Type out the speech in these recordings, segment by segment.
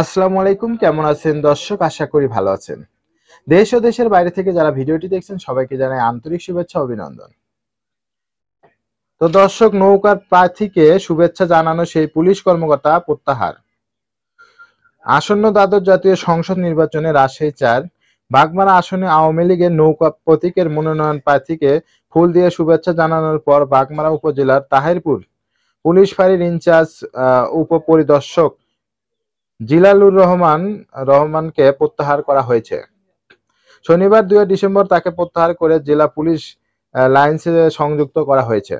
আসসালামু আলাইকুম কেমন আছেন দর্শক আশা করি ভালো আছেন দেশ ও দেশের বাইরে থেকে যারা ভিডিওটি দেখছেন সবাইকে জানাই আন্তরিক শুভেচ্ছা অভিনন্দন তো দর্শক নৌকার প্রার্থীকে শুভেচ্ছা জানানো সেই পুলিশ কর্মকর্তা প্রত্যাহার আসন্ন দ্বাদশ জাতীয় সংসদ নির্বাচনে রাজশাহী চার বাগমারা আসনে আওয়ামী লীগের নৌকা প্রতীকের মনোনয়ন প্রার্থীকে ফুল দিয়ে শুভেচ্ছা জানানোর পর বাগমারা উপজেলার তাহিরপুর পুলিশ ফাঁড়ির ইনচার্জ উপপরিদর্শক জিলালুর রহমান রহমানকে প্রত্যাহার করা হয়েছে শনিবার দুই ডিসেম্বর তাকে প্রত্যাহার করে জেলা পুলিশ লাইন্সে সংযুক্ত করা হয়েছে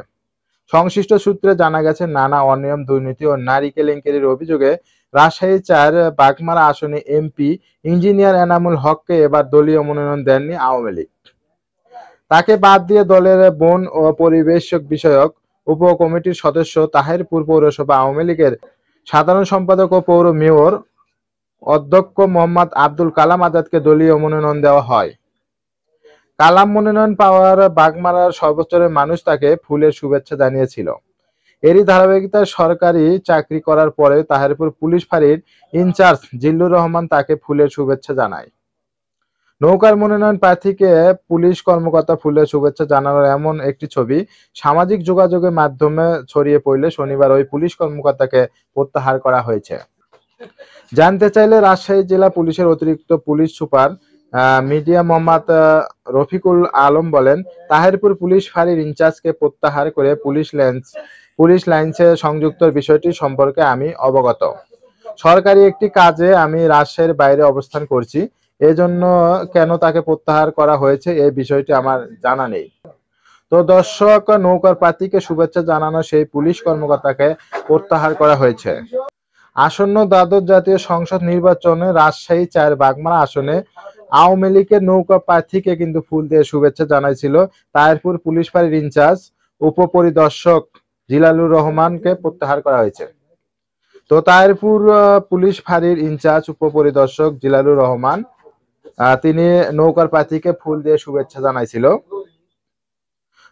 সংশ্লিষ্ট সূত্রে জানা গেছে নানা অনিয়ম দুর্নীতি ও নারী কেলেঙ্কারির অভিযোগে রাজশাহী চার বাগমারা আসনে এমপি ইঞ্জিনিয়ার এনামুল হককে এবার দলীয় মনোনয়ন দেননি আওয়ামী লীগ তাকে বাদ দিয়ে দলের বন ও পরিবেশক বিষয়ক উপ কমিটির সদস্য তাহেরপুর পৌরসভা আওয়ামী লীগের সাধারণ সম্পাদক ও পৌর মেয়র অধ্যক্ষ মোহাম্মদ আব্দুল কালাম আজাদকে দলীয় মনোনয়ন দেওয়া হয় কালাম মনোনয়ন পাওয়ার বাগমারার সর্বস্তরের মানুষ তাকে ফুলের শুভেচ্ছা জানিয়েছিল এরই ধারাবাহিকতায় সরকারি চাকরি করার পরে তাহারপুর পুলিশ ফাঁড়ির ইনচার্জ জিল্লুর রহমান তাকে ফুলের শুভেচ্ছা জানায় নৌকার মনোনয়ন প্রার্থীকে পুলিশ কর্মকর্তা ফুলের শুভেচ্ছা জানানোর এমন একটি ছবি সামাজিক যোগাযোগের মাধ্যমে ছড়িয়ে পড়লে শনিবার ওই পুলিশ কর্মকর্তাকে প্রত্যাহার করা হয়েছে জানতে চাইলে রাজশাহী জেলা পুলিশের অতিরিক্ত police super media Mohammad Rafiqul Alam বলেন তাহেরপুর পুলিশ ফাঁড়ির ইনচার্জকে প্রত্যাহার করে পুলিশ লেন্স পুলিশ লাইন্সে সংযুক্ত বিষয়টি সম্পর্কে আমি অবগত সরকারি একটি কাজে আমি রাজশাহীর বাইরে অবস্থান করছি এজন্য কেন তাকে প্রত্যাহার করা হয়েছে এই বিষয়টি আমার জানা নেই তো দর্শক নৌকার প্রার্থীকে শুভেচ্ছা জানানো সেই পুলিশ কর্মকর্তাকে প্রত্যাহার করা হয়েছে আসন্ন দ্বাদশ জাতীয় সংসদ নির্বাচনে রাজশাহী চার বাগমারা আসনে আওয়ামী লীগের নৌকা প্রার্থীকে কিন্তু ফুল দিয়ে শুভেচ্ছা জানাইছিল তায়েরপুর পুলিশ ফাঁড়ির ইনচার্জ উপপরিদর্শক জিলালুর রহমানকে প্রত্যাহার করা হয়েছে তো তায়েরপুর পুলিশ ফাঁড়ির ইনচার্জ উপপরিদর্শক জিলালুর রহমান তিনি নৌকার প্রার্থীকে ফুল দিয়ে শুভেচ্ছা জানাইছিল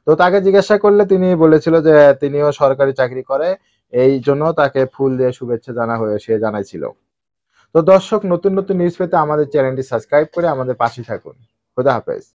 তো তাকে জিজ্ঞাসা করলে তিনি বলেছিল যে তিনিও সরকারি চাকরি করে এই জন্য তাকে ফুল দিয়ে শুভেচ্ছা জানা হয়ে সে জানাইছিল তো দর্শক নতুন নতুন নিউজ পেতে আমাদের চ্যানেলটি সাবস্ক্রাইব করে আমাদের পাশে থাকুন খুদা হাফেজ